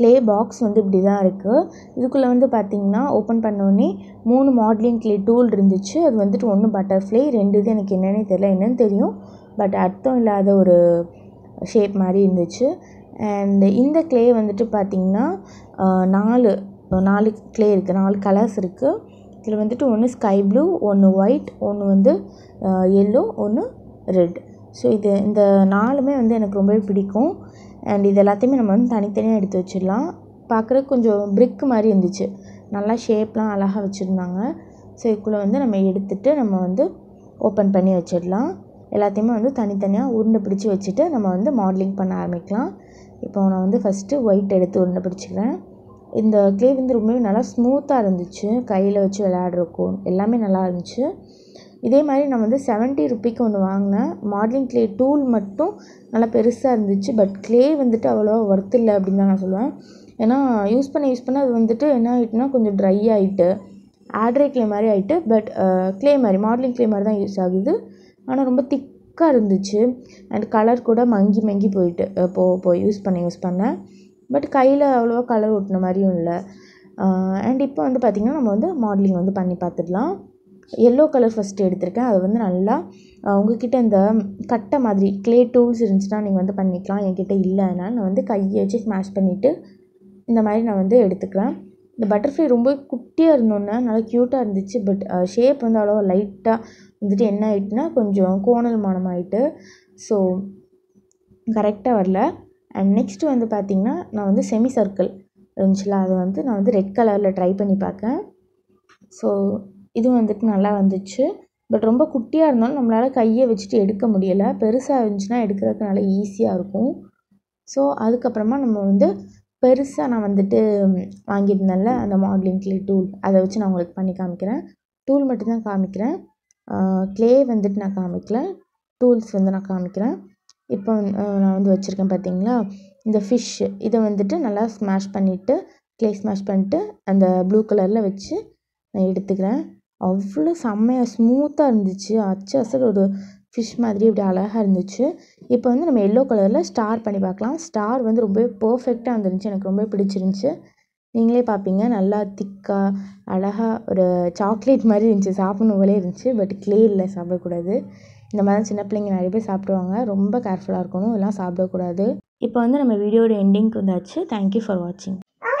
clay box வந்து இப்படி தான் இருக்குது இதுக்குள்ளே வந்து பார்த்திங்கன்னா ஓப்பன் பண்ணோடனே மூணு மாடலிங் க்ளே டூல் இருந்துச்சு அது வந்துட்டு ஒன்று பட்டர்ஃப்ளை ரெண்டு இது எனக்கு என்னென்னு தெரியல என்னென்னு தெரியும் பட் அர்த்தம் இல்லாத ஒரு ஷேப் மாதிரி இருந்துச்சு அண்ட் இந்த க்ளே வந்துட்டு பார்த்திங்கன்னா நாலு நாலு க்ளே இருக்குது நாலு கலர்ஸ் இருக்குது இதில் வந்துட்டு ஒன்று ஸ்கை ப்ளூ ஒன்று ஒயிட் ஒன்று வந்து எல்லோ ஒன்று ரெட் ஸோ இது இந்த நாலுமே வந்து எனக்கு ரொம்பவே பிடிக்கும் அண்ட் இது எல்லாத்தையுமே நம்ம வந்து தனித்தனியாக எடுத்து வச்சிடலாம் பார்க்குற கொஞ்சம் பிரிக் மாதிரி இருந்துச்சு நல்லா ஷேப்லாம் அழகாக வச்சுருந்தாங்க ஸோ இதுக்குள்ளே வந்து நம்ம எடுத்துகிட்டு நம்ம வந்து ஓப்பன் பண்ணி வச்சிடலாம் எல்லாத்தையுமே வந்து தனித்தனியாக உருண்டை பிடிச்சி வச்சுட்டு நம்ம வந்து மாடலிங் பண்ண ஆரம்பிக்கலாம் இப்போ நான் வந்து ஃபஸ்ட்டு ஒயிட் எடுத்து உருண்டை பிடிச்சிக்கிறேன் இந்த கிளே வந்து ரொம்பவே நல்லா ஸ்மூத்தாக இருந்துச்சு கையில் வச்சு விளையாடுறக்கும் எல்லாமே நல்லா இருந்துச்சு இதே மாதிரி நான் வந்து செவன்ட்டி ருப்பீக்கு ஒன்று வாங்கினேன் மாடலிங் க்ளே டூல் மட்டும் நல்லா பெருசாக இருந்துச்சு பட் க்ளே வந்துட்டு அவ்வளோவா ஒர்த் இல்லை அப்படின்னு தான் நான் சொல்லுவேன் ஏன்னா யூஸ் பண்ண யூஸ் பண்ண அது வந்துட்டு என்ன ஆகிட்டுனா கொஞ்சம் ட்ரை ஆகிட்டு ஆட்ரே க்ளே மாதிரி ஆகிட்டு பட் க்ளே மாதிரி மாடலிங் க்ளே மாதிரி தான் யூஸ் ஆகுது ஆனால் ரொம்ப திக்காக இருந்துச்சு அண்ட் கலர் கூட மங்கி மங்கி போயிட்டு போ போ யூஸ் பண்ண யூஸ் பண்ணேன் பட் கையில் அவ்வளோவா கலர் ஓட்டின மாதிரியும் இல்லை அண்ட் இப்போ வந்து பார்த்திங்கன்னா நம்ம வந்து மாடலிங் வந்து பண்ணி பார்த்துடலாம் எல்லோ கலர் ஃபஸ்ட்டு எடுத்திருக்கேன் அது வந்து நல்லா உங்ககிட்ட இந்த கட்டை மாதிரி க்ளே டூல்ஸ் இருந்துச்சுன்னா நீங்கள் வந்து பண்ணிக்கலாம் என்கிட்ட இல்லை நான் வந்து கையை வச்சு ஸ்மாஷ் பண்ணிவிட்டு இந்த மாதிரி நான் வந்து எடுத்துக்கிறேன் இந்த பட்டர்ஃப்ளை ரொம்ப குட்டியாக இருந்தோன்னே நல்லா க்யூட்டாக இருந்துச்சு பட் ஷேப் வந்து அவ்வளோ லைட்டாக வந்துட்டு என்ன ஆகிட்டுனா கொஞ்சம் கோணல் மானம் ஆகிட்டு ஸோ கரெக்டாக வரல அண்ட் நெக்ஸ்ட் வந்து பார்த்திங்கன்னா நான் வந்து செமி சர்க்கிள் இருந்துச்சுல அதை வந்து நான் வந்து ரெட் கலரில் ட்ரை பண்ணி பார்க்கேன் ஸோ இது வந்துட்டு நல்லா வந்துச்சு பட் ரொம்ப குட்டியாக இருந்தாலும் நம்மளால் கையை வச்சுட்டு எடுக்க முடியலை பெருசாக இருந்துச்சுன்னா எடுக்கிறதுக்கு நல்லா ஈஸியாக இருக்கும் ஸோ அதுக்கப்புறமா நம்ம வந்து பெருசாக நான் வந்துட்டு வாங்கியிருந்தனால அந்த மாடலிங் கிளே டூல் அதை வச்சு நான் உங்களுக்கு பண்ணி காமிக்கிறேன் டூல் மட்டும்தான் காமிக்கிறேன் கிளே வந்துட்டு நான் காமிக்கல டூல்ஸ் வந்து நான் காமிக்கிறேன் இப்போ நான் வந்து வச்சுருக்கேன் பார்த்தீங்களா இந்த ஃபிஷ்ஷு இதை வந்துட்டு நல்லா ஸ்மாஷ் பண்ணிவிட்டு கிளே ஸ்மாஷ் பண்ணிட்டு அந்த ப்ளூ கலரில் வச்சு நான் எடுத்துக்கிறேன் அவ்வளோ செம்மையாக ஸ்மூத்தாக இருந்துச்சு அச்சு அசல் ஒரு ஃபிஷ் மாதிரி அப்படி அழகாக இருந்துச்சு இப்போ வந்து நம்ம எல்லோ கலரில் ஸ்டார் பண்ணி பார்க்கலாம் ஸ்டார் வந்து ரொம்பவே பர்ஃபெக்டாக இருந்துருந்துச்சு எனக்கு ரொம்ப பிடிச்சிருந்துச்சி நீங்களே பார்ப்பீங்க நல்லா திக்காக அழகாக ஒரு சாக்லேட் மாதிரி இருந்துச்சு சாப்பிடணும் போலே இருந்துச்சு பட் கிளே இல்லை சாப்பிடக்கூடாது இந்த மாதிரி சின்ன பிள்ளைங்க நிறைய பேர் சாப்பிடுவாங்க ரொம்ப கேர்ஃபுல்லாக இருக்கணும் இதெல்லாம் சாப்பிடக்கூடாது இப்போ வந்து நம்ம வீடியோட எண்டிங்க்கு வந்தாச்சு தேங்க்யூ ஃபார் வாட்சிங்